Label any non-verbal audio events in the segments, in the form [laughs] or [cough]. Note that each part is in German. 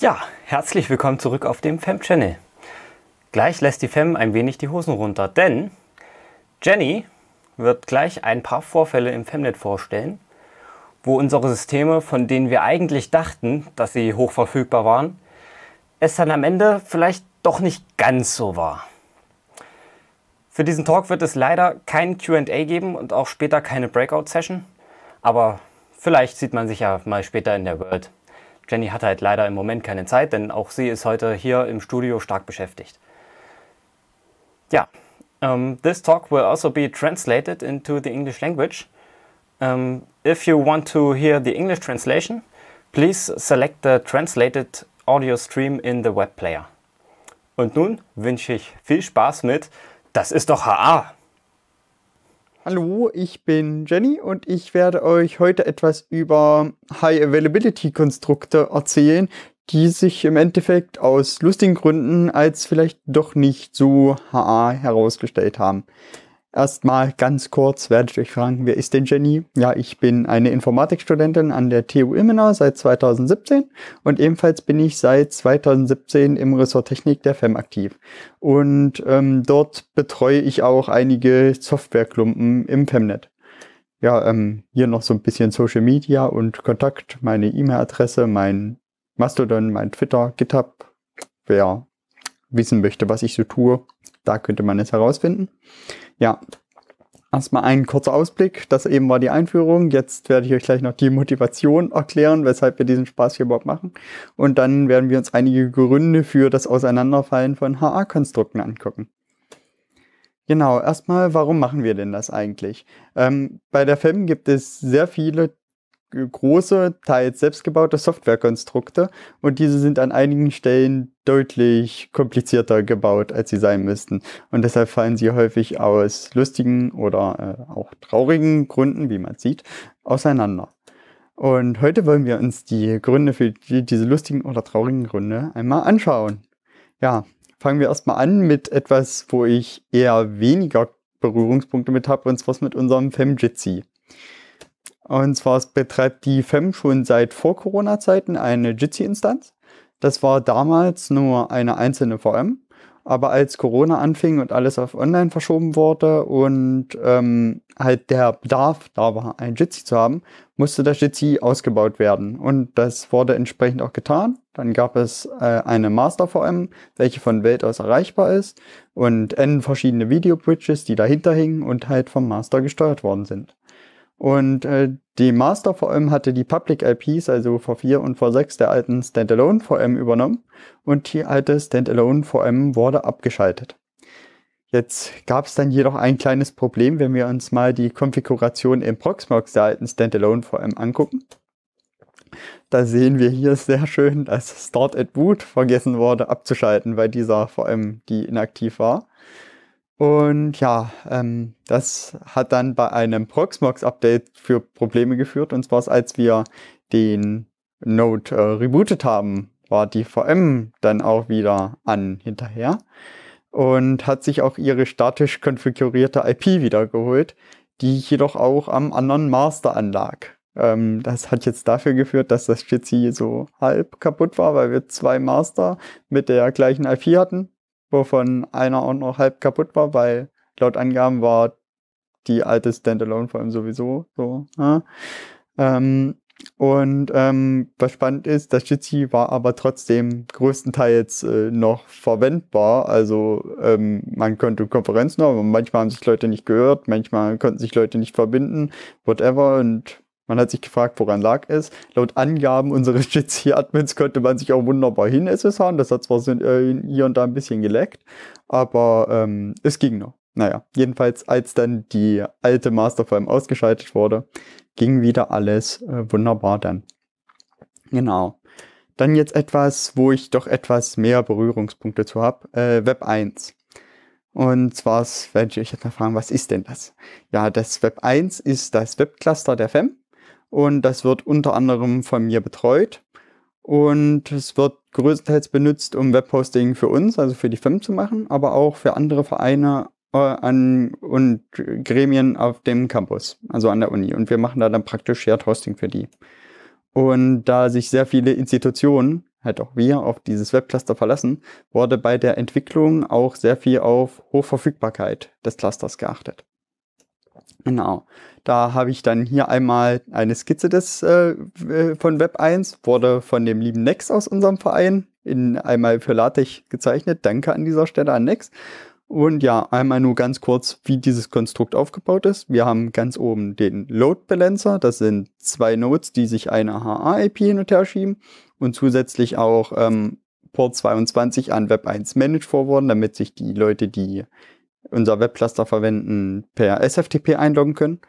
Ja, herzlich willkommen zurück auf dem Fem-Channel. Gleich lässt die Fem ein wenig die Hosen runter, denn Jenny wird gleich ein paar Vorfälle im Femnet vorstellen, wo unsere Systeme, von denen wir eigentlich dachten, dass sie hochverfügbar waren, es dann am Ende vielleicht doch nicht ganz so war. Für diesen Talk wird es leider kein QA geben und auch später keine Breakout-Session, aber vielleicht sieht man sich ja mal später in der World. Jenny hat halt leider im Moment keine Zeit, denn auch sie ist heute hier im Studio stark beschäftigt. Ja, um, ähm, this talk will also be translated into the English language. Um, ähm, if you want to hear the English translation, please select the translated audio stream in the web player. Und nun wünsche ich viel Spaß mit Das ist doch HA! Hallo, ich bin Jenny und ich werde euch heute etwas über High Availability Konstrukte erzählen, die sich im Endeffekt aus lustigen Gründen als vielleicht doch nicht so HA herausgestellt haben. Erstmal ganz kurz werdet ihr euch fragen, wer ist denn Jenny? Ja, ich bin eine Informatikstudentin an der TU Immenau seit 2017 und ebenfalls bin ich seit 2017 im Ressort Technik der FEM aktiv. Und ähm, dort betreue ich auch einige Softwareklumpen im FEMnet. Ja, ähm, hier noch so ein bisschen Social Media und Kontakt, meine E-Mail-Adresse, mein Mastodon, mein Twitter, GitHub. Wer wissen möchte, was ich so tue, da könnte man es herausfinden. Ja, erstmal ein kurzer Ausblick. Das eben war die Einführung. Jetzt werde ich euch gleich noch die Motivation erklären, weshalb wir diesen Spaß hier überhaupt machen. Und dann werden wir uns einige Gründe für das Auseinanderfallen von HA-Konstrukten angucken. Genau, erstmal, warum machen wir denn das eigentlich? Ähm, bei der FEM gibt es sehr viele große, teils selbstgebaute Softwarekonstrukte und diese sind an einigen Stellen deutlich komplizierter gebaut, als sie sein müssten. Und deshalb fallen sie häufig aus lustigen oder äh, auch traurigen Gründen, wie man sieht, auseinander. Und heute wollen wir uns die Gründe für die, diese lustigen oder traurigen Gründe einmal anschauen. Ja, fangen wir erstmal an mit etwas, wo ich eher weniger Berührungspunkte mit habe, und zwar mit unserem Femjitsi. Und zwar betreibt die FEM schon seit vor Corona-Zeiten eine Jitsi-Instanz. Das war damals nur eine einzelne VM. Aber als Corona anfing und alles auf Online verschoben wurde und ähm, halt der Bedarf da war, ein Jitsi zu haben, musste das Jitsi ausgebaut werden. Und das wurde entsprechend auch getan. Dann gab es äh, eine Master-VM, welche von Welt aus erreichbar ist und N verschiedene Video-Bridges, die dahinter hingen und halt vom Master gesteuert worden sind. Und äh, die Master VM hatte die Public IPs, also V4 und V6 der alten Standalone VM übernommen und die alte Standalone VM wurde abgeschaltet. Jetzt gab es dann jedoch ein kleines Problem, wenn wir uns mal die Konfiguration im Proxmox der alten Standalone VM angucken. Da sehen wir hier sehr schön, dass Start at Boot vergessen wurde abzuschalten weil dieser VM, die inaktiv war. Und ja, ähm, das hat dann bei einem Proxmox-Update für Probleme geführt. Und zwar, als wir den Node äh, rebootet haben, war die VM dann auch wieder an hinterher und hat sich auch ihre statisch konfigurierte IP wiedergeholt, die jedoch auch am anderen Master anlag. Ähm, das hat jetzt dafür geführt, dass das Jitsi so halb kaputt war, weil wir zwei Master mit der gleichen IP hatten wovon einer auch noch halb kaputt war, weil laut Angaben war die alte Standalone vor allem sowieso so. Ja. Ne? Ähm, und ähm, was spannend ist, das Jitsi war aber trotzdem größtenteils äh, noch verwendbar. Also ähm, man konnte Konferenzen haben, manchmal haben sich Leute nicht gehört, manchmal konnten sich Leute nicht verbinden, whatever. Und man hat sich gefragt, woran lag es. Laut Angaben unseres Jitsi-Admins [laughs] könnte man sich auch wunderbar hin SSHen. Das hat zwar äh, hier und da ein bisschen geleckt, aber ähm, es ging noch. Naja, jedenfalls als dann die alte Masterfilm ausgeschaltet wurde, ging wieder alles äh, wunderbar dann. Genau. Dann jetzt etwas, wo ich doch etwas mehr Berührungspunkte zu habe, äh, Web 1. Und zwar werde ich euch jetzt mal fragen, was ist denn das? Ja, das Web 1 ist das Webcluster der FEM und das wird unter anderem von mir betreut. Und es wird größtenteils benutzt, um Webhosting für uns, also für die FEM zu machen, aber auch für andere Vereine äh, an, und Gremien auf dem Campus, also an der Uni. Und wir machen da dann praktisch Shared Hosting für die. Und da sich sehr viele Institutionen, halt auch wir, auf dieses Webcluster verlassen, wurde bei der Entwicklung auch sehr viel auf Hochverfügbarkeit des Clusters geachtet. Genau. Da habe ich dann hier einmal eine Skizze des, äh, von Web 1, wurde von dem lieben Nex aus unserem Verein in einmal für LaTeX gezeichnet. Danke an dieser Stelle an Nex. Und ja, einmal nur ganz kurz, wie dieses Konstrukt aufgebaut ist. Wir haben ganz oben den Load Balancer. Das sind zwei Nodes, die sich eine HA-IP hin und her schieben und zusätzlich auch ähm, Port 22 an Web 1 Manage forwarden, damit sich die Leute, die unser Webcluster verwenden, per SFTP einloggen können.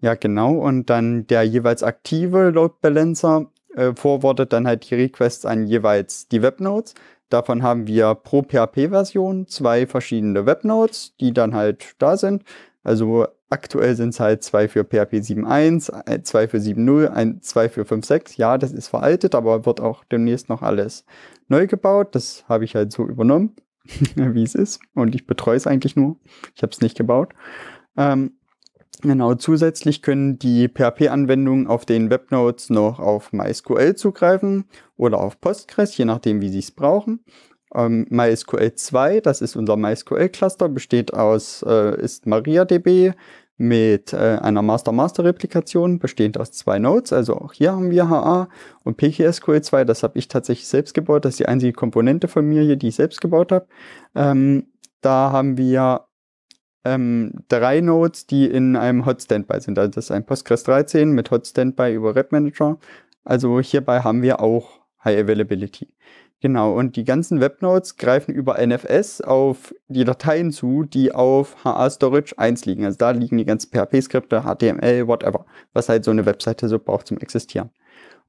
Ja, genau. Und dann der jeweils aktive Load Balancer äh, forwardet dann halt die Requests an jeweils die Webnodes. Davon haben wir pro PHP-Version zwei verschiedene Webnodes, die dann halt da sind. Also aktuell sind es halt zwei für PHP 7.1, zwei für 7.0, zwei für 5.6. Ja, das ist veraltet, aber wird auch demnächst noch alles neu gebaut. Das habe ich halt so übernommen. [laughs] wie es ist. Und ich betreue es eigentlich nur. Ich habe es nicht gebaut. Ähm, genau, zusätzlich können die PHP-Anwendungen auf den Webnotes noch auf MySQL zugreifen oder auf Postgres, je nachdem, wie sie es brauchen. Ähm, MySQL 2, das ist unser MySQL-Cluster, besteht aus, äh, ist MariaDB, mit äh, einer Master-Master-Replikation, bestehend aus zwei Nodes. Also auch hier haben wir HA und PQSQL2. Das habe ich tatsächlich selbst gebaut. Das ist die einzige Komponente von mir hier, die ich selbst gebaut habe. Ähm, da haben wir ähm, drei Nodes, die in einem Hot Standby sind. Also das ist ein Postgres 13 mit Hot Standby über Rep Manager. Also hierbei haben wir auch High Availability. Genau, und die ganzen Webnodes greifen über NFS auf die Dateien zu, die auf HA Storage 1 liegen. Also da liegen die ganzen PHP-Skripte, HTML, whatever, was halt so eine Webseite so braucht zum Existieren.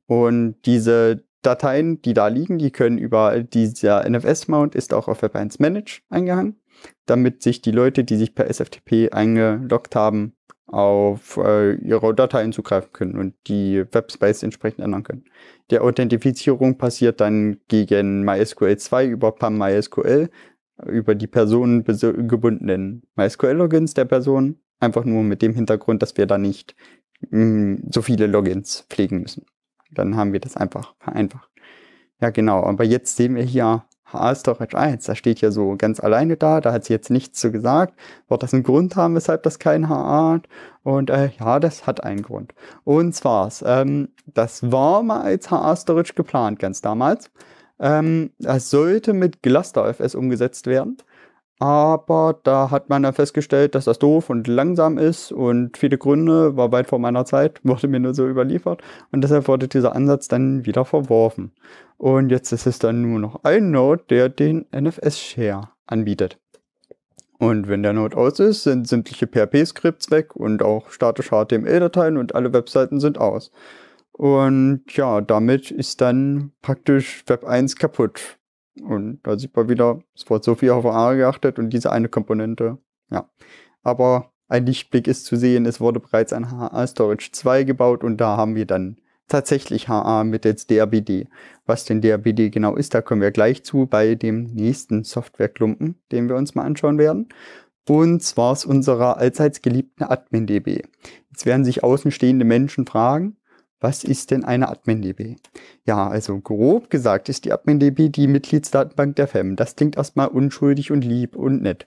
Und diese Dateien, die da liegen, die können über dieser NFS-Mount ist auch auf Web1 Manage eingehangen damit sich die Leute, die sich per SFTP eingeloggt haben, auf äh, ihre Dateien zugreifen können und die Webspace entsprechend ändern können. Die Authentifizierung passiert dann gegen MySQL 2 über PAM MySQL, über die personengebundenen MySQL-Logins der Person, einfach nur mit dem Hintergrund, dass wir da nicht mh, hm, so viele Logins pflegen müssen. Dann haben wir das einfach vereinfacht. Ja, genau. Aber jetzt sehen wir hier A storage 1. das steht ja so ganz alleine da, da hat sie jetzt nichts zu gesagt. Wird das einen Grund haben, weshalb das kein HA hat? Und äh, ja, das hat einen Grund. Und zwar, ähm, das war mal als HA-Storage geplant, ganz damals. Ähm, das sollte mit GlusterFS umgesetzt werden. Aber da hat man dann festgestellt, dass das doof und langsam ist und viele Gründe, war weit vor meiner Zeit, [laughs] wurde mir nur so überliefert. Und deshalb wurde dieser Ansatz dann wieder verworfen. Und jetzt ist es dann nur noch ein Node, der den NFS-Share anbietet. Und wenn der Node aus ist, sind sämtliche PHP-Skripts weg und auch statische HTML-Dateien und alle Webseiten sind aus. Und ja, damit ist dann praktisch Web 1 kaputt. Und da sieht man wieder, es wurde so viel auf ARA geachtet und diese eine Komponente, ja. Aber ein Lichtblick ist zu sehen, es wurde bereits ein HA Storage 2 gebaut und da haben wir dann tatsächlich HA mittels DRBD. Was denn DRBD genau ist, da kommen wir gleich zu bei dem nächsten Softwareklumpen, den wir uns mal anschauen werden. Und zwar aus unserer allseits geliebten AdminDB. Jetzt werden sich außenstehende Menschen fragen, was ist denn eine AdminDB? Ja, also grob gesagt ist die AdminDB die Mitgliedsdatenbank der FEM. Das klingt erstmal unschuldig und lieb und nett.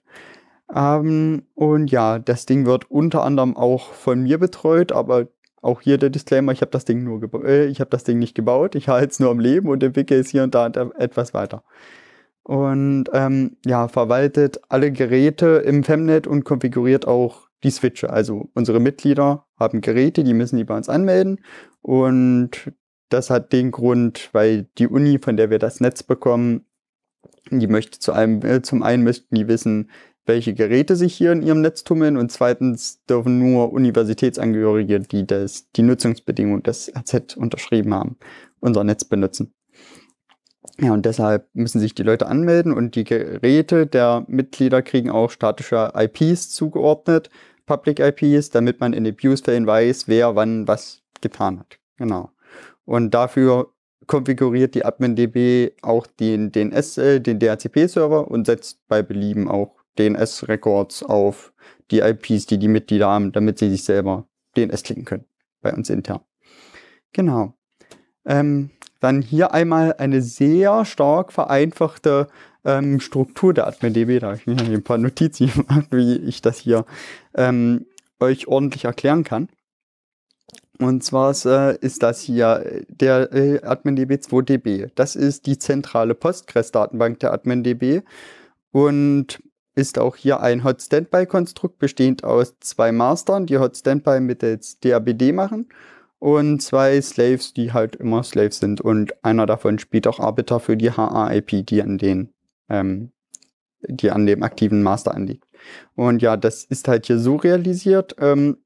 Ähm, und ja, das Ding wird unter anderem auch von mir betreut, aber auch hier der Disclaimer, ich habe das Ding äh, ich das Ding nicht gebaut, ich halte es nur am Leben und entwickle es hier und da etwas weiter. Und ähm, ja, verwaltet alle Geräte im Femnet und konfiguriert auch die Switche. Also unsere Mitglieder haben Geräte, die müssen die bei uns anmelden und das hat den Grund, weil die Uni, von der wir das Netz bekommen, die möchte zu einem, äh, zum einen möchten die wissen, welche Geräte sich hier in ihrem Netz tummeln und zweitens dürfen nur Universitätsangehörige, die das, die Nutzungsbedingungen des RZ unterschrieben haben, unser Netz benutzen. Ja, und deshalb müssen sich die Leute anmelden und die Geräte der Mitglieder kriegen auch statische IPs zugeordnet, Public IPs, damit man in Abuse-Fällen weiß, wer wann was getan hat. Genau. Und dafür konfiguriert die AdminDB auch den DNS, äh, den DHCP-Server und setzt bei Belieben auch DNS-Records auf die IPs, die die Mitglieder haben, damit sie sich selber DNS klicken können bei uns intern. Genau. Ähm, dann hier einmal eine sehr stark vereinfachte ähm, Struktur der AdminDB. Da habe ich mir ein paar Notizen [laughs] gemacht, wie ich das hier ähm, euch ordentlich erklären kann. Und zwar äh, ist, das hier der äh, AdminDB2DB. Das ist die zentrale Postgres-Datenbank der AdminDB und ist auch hier ein Hot Standby-Konstrukt, bestehend aus zwei Mastern, die Hot Standby mittels DABD machen und zwei Slaves, die halt immer Slaves sind. Und einer davon spielt auch Arbiter für die HAIP, die an den ähm, die an dem aktiven Master anliegt. Und ja, das ist halt hier so realisiert. Ähm,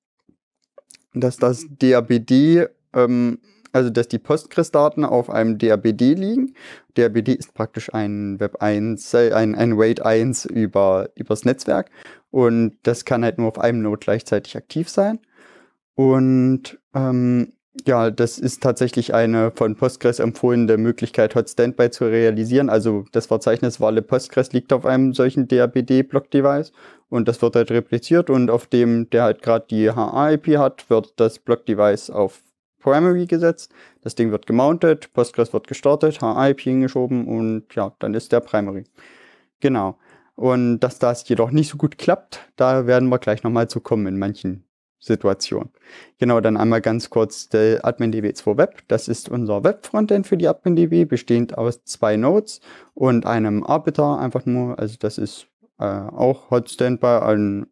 dass das DABD, ähm, also dass die Postgres-Daten auf einem DABD liegen. DABD ist praktisch ein Web 1, äh, ein, ein Wait 1 über, übers Netzwerk. Und das kann halt nur auf einem Node gleichzeitig aktiv sein. Und ähm, ja, das ist tatsächlich eine von Postgres empfohlene Möglichkeit, Hot Standby zu realisieren. Also das Verzeichnis Wale Postgres liegt auf einem solchen dabd block device und das wird halt repliziert und auf dem, der halt gerade die HA-IP hat, wird das Block-Device auf Primary gesetzt. Das Ding wird gemountet, Postgres wird gestartet, HA-IP hingeschoben und ja, dann ist der Primary. Genau. Und dass das jedoch nicht so gut klappt, da werden wir gleich nochmal zu kommen in manchen Situation. Genau, dann einmal ganz kurz der AdminDB2 Web. Das ist unser Web-Frontend für die AdminDB, bestehend aus zwei Nodes und einem Arbiter einfach nur. Also das ist äh, auch Hot Standby, ein,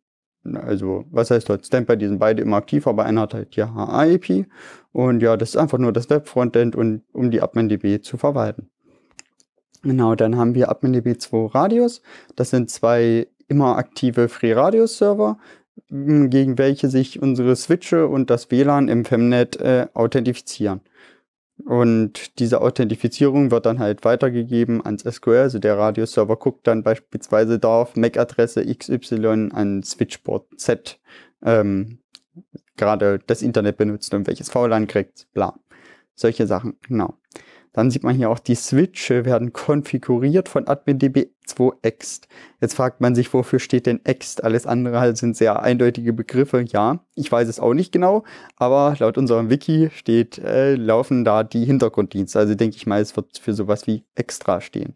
also was heißt Hot Standby, die sind beide immer aktiv, aber einer hat halt die HA-EP. Und ja, das ist einfach nur das Web-Frontend, und, um die AdminDB zu verwalten. Genau, dann haben wir AdminDB2 Radius. Das sind zwei immer aktive free FreeRadius-Server, gegen welche sich unsere Switche und das WLAN im Femnet äh, authentifizieren. Und diese Authentifizierung wird dann halt weitergegeben ans SQL, also der Radioserver guckt dann beispielsweise darauf, MAC-Adresse XY an Switchboard Z ähm, gerade das Internet benutzt und welches VLAN kriegt, bla. Solche Sachen, genau. Dann sieht man hier auch, die Switche werden konfiguriert von AdminDB 2ext. Jetzt fragt man sich, wofür steht denn ext? Alles andere halt sind sehr eindeutige Begriffe. Ja, ich weiß es auch nicht genau, aber laut unserem Wiki steht, äh, laufen da die Hintergrunddienste. Also denke ich mal, es wird für sowas wie extra stehen.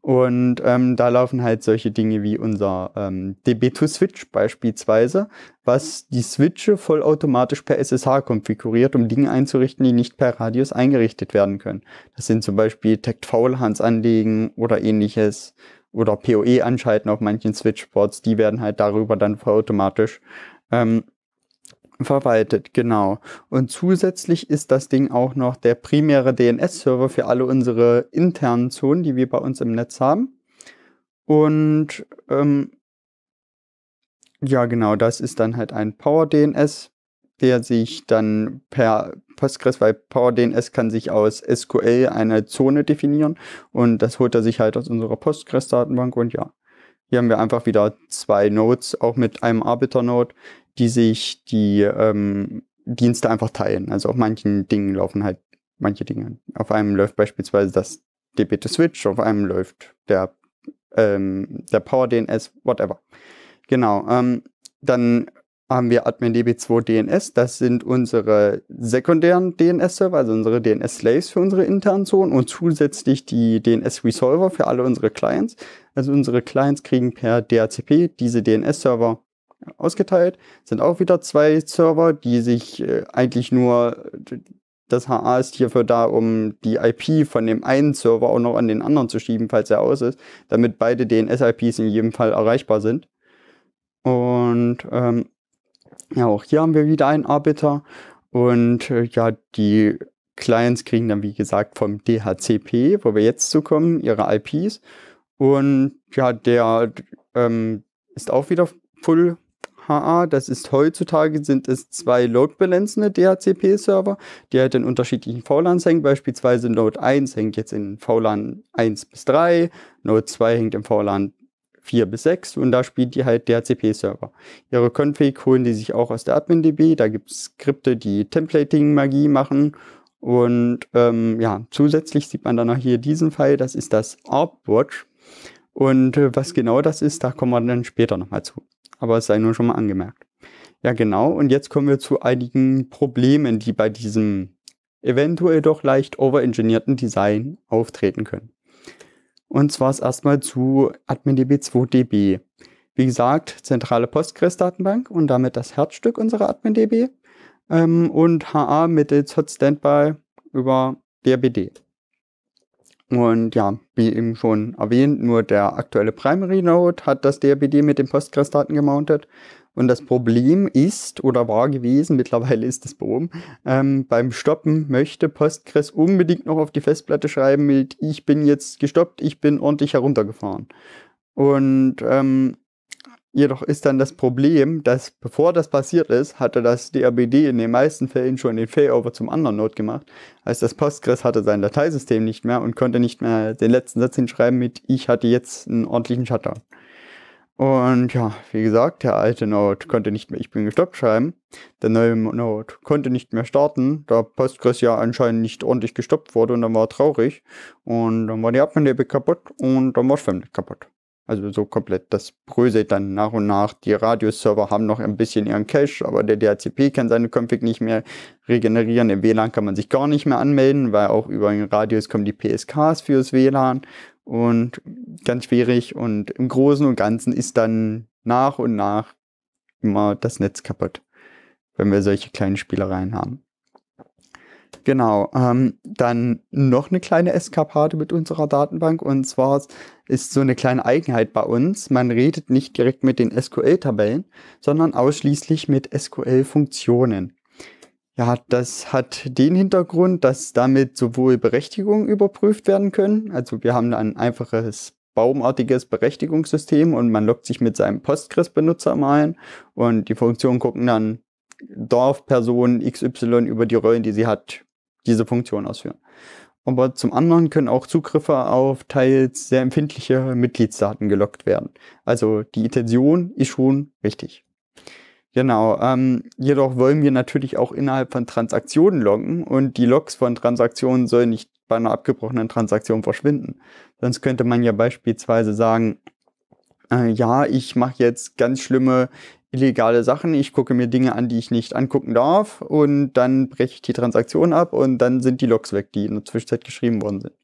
Und ähm, da laufen halt solche Dinge wie unser ähm, DB2Switch beispielsweise, was die Switche vollautomatisch per SSH konfiguriert, um Dinge einzurichten, die nicht per Radius eingerichtet werden können. Das sind zum Beispiel Tact Faulhans anlegen oder ähnliches oder PoE anschalten auf manchen Switchboards. Die werden halt darüber dann vollautomatisch ähm, Verwaltet, genau. Und zusätzlich ist das Ding auch noch der primäre DNS-Server für alle unsere internen Zonen, die wir bei uns im Netz haben. Und ähm, ja, genau, das ist dann halt ein Power-DNS, der sich dann per Postgres, weil PowerDNS kann sich aus SQL eine Zone definieren und das holt er sich halt aus unserer Postgres-Datenbank und ja. Hier haben wir einfach wieder zwei Nodes, auch mit einem Arbiter-Node die sich die ähm, Dienste einfach teilen. Also auf manchen Dingen laufen halt manche Dinge. Auf einem läuft beispielsweise das DB2 Switch, auf einem läuft der, ähm, der Power DNS, whatever. Genau. Ähm, dann haben wir Admin DB2 DNS. Das sind unsere sekundären DNS-Server, also unsere DNS-Slaves für unsere internen Zonen und zusätzlich die DNS-Resolver für alle unsere Clients. Also unsere Clients kriegen per DHCP diese DNS-Server ausgeteilt. Sind auch wieder zwei Server, die sich äh, eigentlich nur das HA ist hierfür da, um die IP von dem einen Server auch noch an den anderen zu schieben, falls er aus ist, damit beide DNS-IPs in jedem Fall erreichbar sind. Und ähm, ja, auch hier haben wir wieder einen Arbiter. Und äh, ja, die Clients kriegen dann, wie gesagt, vom DHCP, wo wir jetzt zu kommen, ihre IPs. Und ja, der ähm, ist auch wieder full haha, das ist heutzutage sind es zwei load-balancende DHCP-Server, die halt in unterschiedlichen VLANs hängen. Beispielsweise Node 1 hängt jetzt in VLAN 1 bis 3, Node 2 hängt im VLAN 4 bis 6 und da spielt die halt DHCP-Server. Ihre Config holen die sich auch aus der AdminDB, da gibt es Skripte, die Templating-Magie machen und ähm, ja, zusätzlich sieht man dann auch hier diesen Fall, das ist das ArbWatch. Und äh, was genau das ist, da kommen wir dann später nochmal zu aber es sei nur schon mal angemerkt. Ja, genau. Und jetzt kommen wir zu einigen Problemen, die bei diesem eventuell doch leicht overengineerten Design auftreten können. Und zwar ist erstmal zu AdminDB 2DB. Wie gesagt, zentrale Postgres-Datenbank und damit das Herzstück unserer AdminDB ähm, und HA mittels Hot Standby über DRBD. Und ja, wie eben schon erwähnt, nur der aktuelle Primary Node hat das DRBD mit den Postgres-Daten gemountet. Und das Problem ist oder war gewesen, [laughs] mittlerweile ist es behoben, ähm, beim Stoppen möchte Postgres unbedingt noch auf die Festplatte schreiben mit, ich bin jetzt gestoppt, ich bin ordentlich heruntergefahren. Und ähm, Jedoch ist dann das Problem, dass bevor das passiert ist, hatte das DRBD in den meisten Fällen schon den Failover zum anderen Node gemacht. Heißt, das Postgres hatte sein Dateisystem nicht mehr und konnte nicht mehr den letzten Satz hinschreiben mit Ich hatte jetzt einen ordentlichen Shutdown. Und ja, wie gesagt, der alte Node konnte nicht mehr Ich bin gestoppt schreiben. Der neue Node konnte nicht mehr starten, da Postgres ja anscheinend nicht ordentlich gestoppt wurde und dann war er traurig. Und dann war die Admin-DB kaputt und dann war Schwemmnet kaputt. Also so komplett. Das bröselt dann nach und nach. Die Radius-Server haben noch ein bisschen ihren Cache, aber der DHCP kann seine Config nicht mehr regenerieren. Im WLAN kann man sich gar nicht mehr anmelden, weil auch über den Radius kommen die PSKs fürs WLAN und ganz schwierig. Und im Großen und Ganzen ist dann nach und nach immer das Netz kaputt, wenn wir solche kleinen Spielereien haben. Genau. Ähm, dann noch eine kleine Eskapade mit unserer Datenbank. Und zwar ist so eine kleine Eigenheit bei uns. Man redet nicht direkt mit den SQL-Tabellen, sondern ausschließlich mit SQL-Funktionen. Ja, das hat den Hintergrund, dass damit sowohl Berechtigungen überprüft werden können. Also wir haben ein einfaches baumartiges Berechtigungssystem und man loggt sich mit seinem Postgres-Benutzer mal ein und die Funktionen gucken dann, Dorf, Person XY über die Rollen, die sie hat, diese Funktion ausführen. Aber zum anderen können auch Zugriffe auf teils sehr empfindliche Mitgliedsdaten gelockt werden. Also die Intention ist schon richtig. Genau, ähm, jedoch wollen wir natürlich auch innerhalb von Transaktionen loggen und die Logs von Transaktionen sollen nicht bei einer abgebrochenen Transaktion verschwinden. Sonst könnte man ja beispielsweise sagen, äh, ja, ich mache jetzt ganz schlimme illegale Sachen. Ich gucke mir Dinge an, die ich nicht angucken darf und dann breche ich die Transaktion ab und dann sind die Logs weg, die in der Zwischenzeit geschrieben worden sind.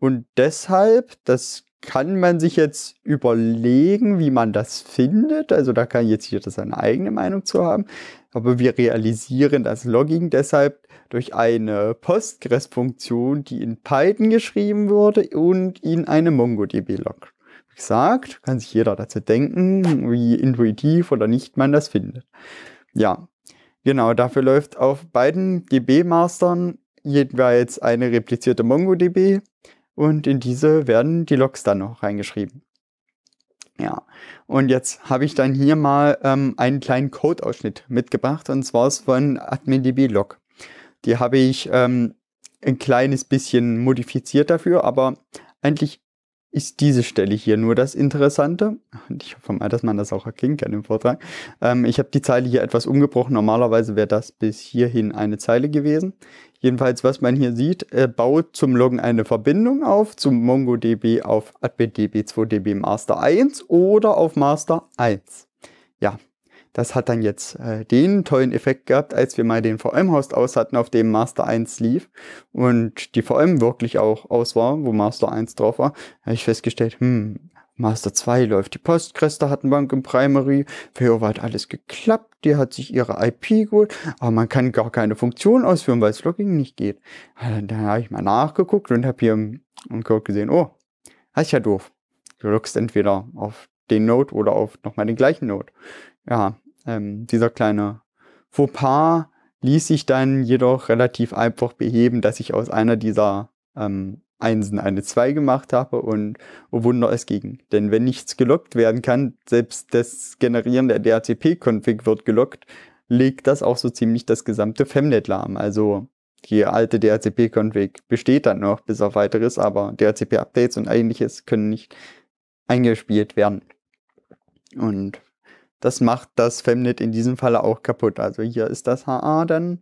Und deshalb, das kann man sich jetzt überlegen, wie man das findet. Also da kann jetzt jeder seine eigene Meinung zu haben. Aber wir realisieren das Logging deshalb durch eine Postgres-Funktion, die in Python geschrieben wurde und in eine MongoDB loggt gesagt. Kann sich jeder dazu denken, wie intuitiv oder nicht man das findet. Ja, genau, dafür läuft auf beiden DB-Mastern jeweils eine replizierte MongoDB und in diese werden die Logs dann noch reingeschrieben. Ja, und jetzt habe ich dann hier mal ähm, einen kleinen Code-Ausschnitt mitgebracht und zwar ist von AdminDB-Log. Die habe ich ähm, ein kleines bisschen modifiziert dafür, aber eigentlich ist diese Stelle hier nur das Interessante. Und ich hoffe mal, dass man das auch erkennen kann im Vortrag. Ähm, ich habe die Zeile hier etwas umgebrochen. Normalerweise wäre das bis hierhin eine Zeile gewesen. Jedenfalls, was man hier sieht, äh, baut zum Loggen eine Verbindung auf, zum MongoDB auf AdminDB2DB Master 1 oder auf Master 1. Ja, das hat dann jetzt äh, den tollen Effekt gehabt, als wir mal den VM-Host aus hatten, auf dem Master 1 lief und die VM wirklich auch aus war, wo Master 1 drauf war, habe ich festgestellt, hm, Master 2 läuft die Postgres, da hatten Bank im Primary, Veova hat alles geklappt, die hat sich ihre IP geholt, aber man kann gar keine Funktion ausführen, weil es Logging nicht geht. Dann, dann habe ich mal nachgeguckt und habe hier im, im Code gesehen, oh, das ist ja doof. Du lockst entweder auf den Node oder auf nochmal den gleichen Node. Ja, ähm, dieser kleine Fauxpas ließ sich dann jedoch relativ einfach beheben, dass ich aus einer dieser ähm, Einsen eine 2 gemacht habe und oh Wunder, es ging. Denn wenn nichts gelockt werden kann, selbst das Generieren der DHCP-Config wird gelockt, legt das auch so ziemlich das gesamte Femnet lahm. Also die alte DHCP-Config besteht dann noch bis auf weiteres, aber DHCP-Updates und ähnliches können nicht eingespielt werden. Und das macht das Femnet in diesem Falle auch kaputt. Also hier ist das HA dann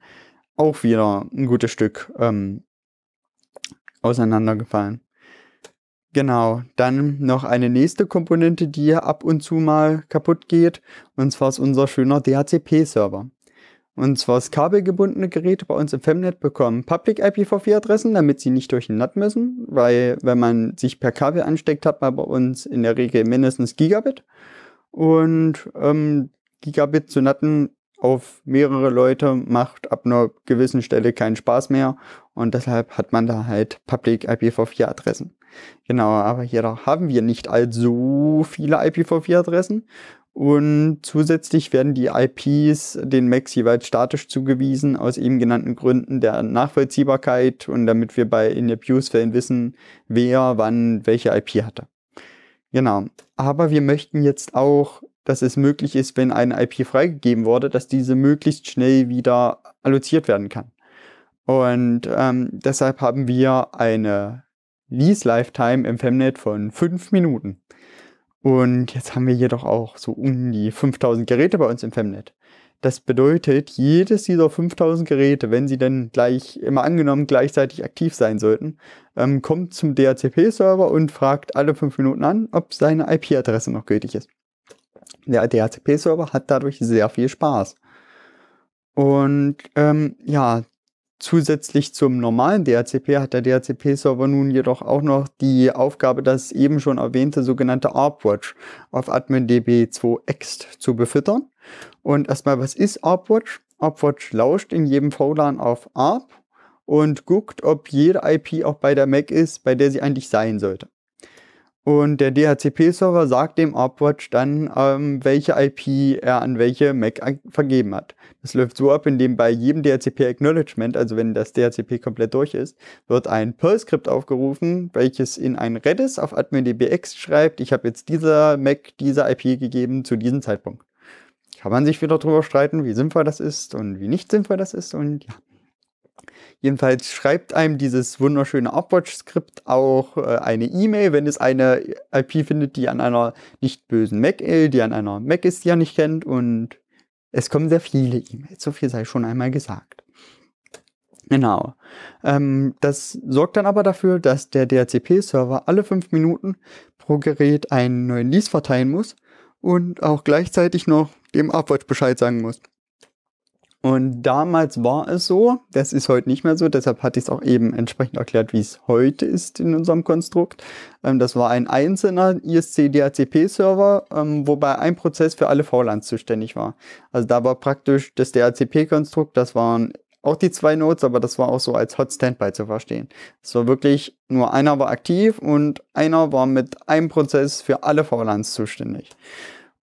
auch wieder ein gutes Stück ähm, auseinandergefallen. Genau, dann noch eine nächste Komponente, die ab und zu mal kaputt geht. Und zwar ist unser schöner DHCP-Server. Und zwar ist kabelgebundene Geräte bei uns im Femnet bekommen Public IPv4-Adressen, damit sie nicht durch den NAT müssen, weil wenn man sich per Kabel ansteckt, hat man bei uns in der Regel mindestens Gigabit. Und ähm, Gigabit-Sonatten zu auf mehrere Leute macht ab einer gewissen Stelle keinen Spaß mehr und deshalb hat man da halt Public IPv4 Adressen. Genau, aber hier haben wir nicht allzu viele IPv4 Adressen und zusätzlich werden die IPs den Macs jeweils statisch zugewiesen aus eben genannten Gründen der Nachvollziehbarkeit und damit wir bei In-Abuse-Fällen wissen, wer wann welche IP hatte. Genau. Aber wir möchten jetzt auch, dass es möglich ist, wenn eine IP freigegeben wurde, dass diese möglichst schnell wieder alloziert werden kann. Und ähm, deshalb haben wir eine Lease Lifetime im Femnet von 5 Minuten. Und jetzt haben wir jedoch auch so um die 5000 Geräte bei uns im Femnet. Das bedeutet, jedes dieser 5000 Geräte, wenn sie denn gleich, immer angenommen, gleichzeitig aktiv sein sollten, ähm, kommt zum DHCP-Server und fragt alle fünf Minuten an, ob seine IP-Adresse noch gültig ist. Der DHCP-Server hat dadurch sehr viel Spaß. Und ähm, ja, Zusätzlich zum normalen DHCP hat der DHCP-Server nun jedoch auch noch die Aufgabe, das eben schon erwähnte sogenannte ARPWatch auf AdminDB2ext zu befüttern. Und erstmal, was ist ArpWatch? ArpWatch lauscht in jedem VLAN auf ARP und guckt, ob jede IP auch bei der MAC ist, bei der sie eigentlich sein sollte. Und der DHCP-Server sagt dem ArpWatch dann, ähm, welche IP er an welche MAC vergeben hat. Das läuft so ab, indem bei jedem DHCP-Acknowledgement, also wenn das DHCP komplett durch ist, wird ein Perl-Skript aufgerufen, welches in ein Redis auf AdminDBX schreibt, ich habe jetzt dieser MAC diese IP gegeben zu diesem Zeitpunkt kann man sich wieder darüber streiten, wie sinnvoll das ist und wie nicht sinnvoll das ist und ja. Jedenfalls schreibt einem dieses wunderschöne Upwatch-Skript auch äh, eine E-Mail, wenn es eine IP findet, die an einer nicht bösen Mac, ist, äh, die an einer Mac ist, die er nicht kennt. Und es kommen sehr viele E-Mails, so viel sei schon einmal gesagt. Genau. Ähm, das sorgt dann aber dafür, dass der DHCP-Server alle fünf Minuten pro Gerät einen neuen Lease verteilen muss und auch gleichzeitig noch dem Upwatch Bescheid sagen muss. Und damals war es so, das ist heute nicht mehr so, deshalb hatte ich es auch eben entsprechend erklärt, wie es heute ist in unserem Konstrukt. Ähm, das war ein einzelner ISC-DHCP-Server, ähm, wobei ein Prozess für alle VLANs zuständig war. Also da war praktisch das DHCP-Konstrukt, das waren auch die zwei Nodes, aber das war auch so als Hot Standby zu verstehen. Es war wirklich nur einer war aktiv und einer war mit einem Prozess für alle VLANs zuständig.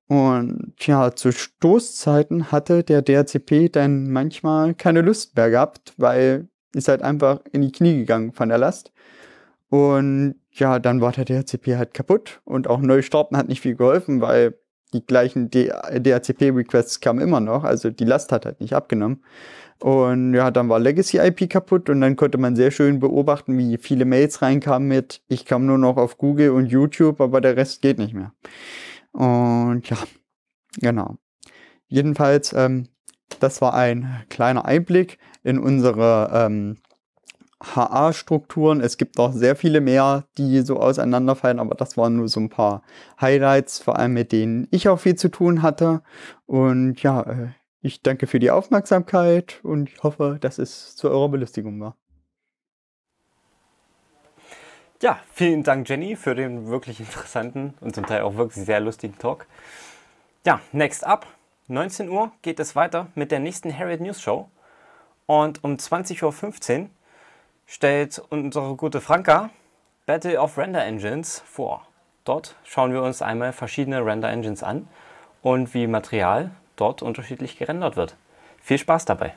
Und ja, zu Stoßzeiten hatte der DRCP dann manchmal keine Lust mehr gehabt, weil ist halt einfach in die Knie gegangen von der Last. Und ja, dann war der DHCP halt kaputt und auch neu starten hat nicht viel geholfen, weil die gleichen DHCP-Requests kamen immer noch, also die Last hat halt nicht abgenommen. Und ja, dann war Legacy IP kaputt und dann konnte man sehr schön beobachten, wie viele Mails reinkamen mit, ich kam nur noch auf Google und YouTube, aber der Rest geht nicht mehr. Und ja, genau. Jedenfalls, ähm, das war ein kleiner Einblick in unsere ähm, HA-Strukturen. Es gibt noch sehr viele mehr, die so auseinanderfallen, aber das waren nur so ein paar Highlights, vor allem mit denen ich auch viel zu tun hatte. Und ja, äh, ich danke für die Aufmerksamkeit und hoffe, dass es zu eurer Belustigung war. Ja, vielen Dank, Jenny, für den wirklich interessanten und zum Teil auch wirklich sehr lustigen Talk. Ja, next up, 19 Uhr geht es weiter mit der nächsten Harriet News Show. Und um 20.15 Uhr stellt unsere gute Franka Battle of Render Engines vor. Dort schauen wir uns einmal verschiedene Render Engines an und wie Material dort unterschiedlich gerendert wird. Viel Spaß dabei!